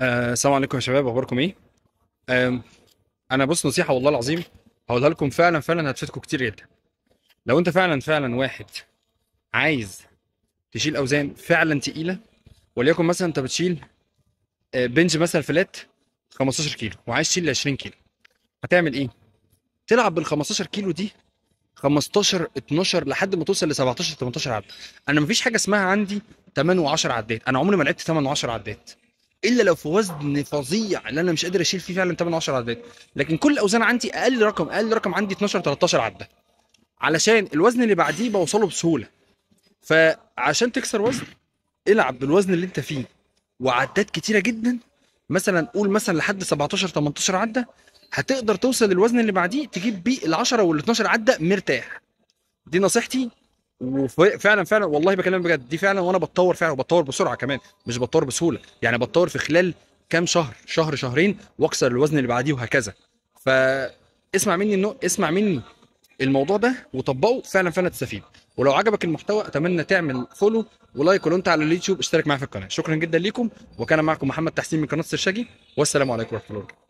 آه، السلام آه، عليكم يا شباب اخباركم ايه؟ آه، انا بص نصيحه والله العظيم هقولها لكم فعلا فعلا هتفيدكم كتير جدا. لو انت فعلا فعلا واحد عايز تشيل اوزان فعلا تقيله وليكن مثلا انت بتشيل آه، بنج مثلا فلات 15 كيلو وعايز تشيل 20 كيلو هتعمل ايه؟ تلعب بال 15 كيلو دي 15 12 لحد ما توصل ل 17 18 عدة. انا مفيش حاجه اسمها عندي 8 و10 عدات، انا عمري ما لعبت 8 و10 عدات. الا لو في وزن فظيع اللي انا مش قادر اشيل فيه فعلا 8 10 عدات لكن كل الاوزان عندي اقل رقم اقل رقم عندي 12 13 عده علشان الوزن اللي بعديه بوصله بسهوله فعشان تكسر وزن العب بالوزن اللي انت فيه وعدات كتيره جدا مثلا قول مثلا لحد 17 18 عده هتقدر توصل للوزن اللي بعديه تجيب بيه ال 10 وال 12 عده مرتاح دي نصيحتي وفعلا فعلا والله بكلمك بجد دي فعلا وانا بتطور فعلا وبتطور بسرعه كمان مش بتطور بسهوله يعني بتطور في خلال كام شهر شهر شهرين واكسر الوزن اللي بعديه وهكذا ف اسمع مني انه اسمع مني الموضوع ده وطبقه فعلا فعلا تستفيد ولو عجبك المحتوى اتمنى تعمل فولو ولايك ولو انت على اليوتيوب اشترك معايا في القناه شكرا جدا ليكم وكان معكم محمد تحسين من قناه الشاجي والسلام عليكم ورحمه الله وبركاته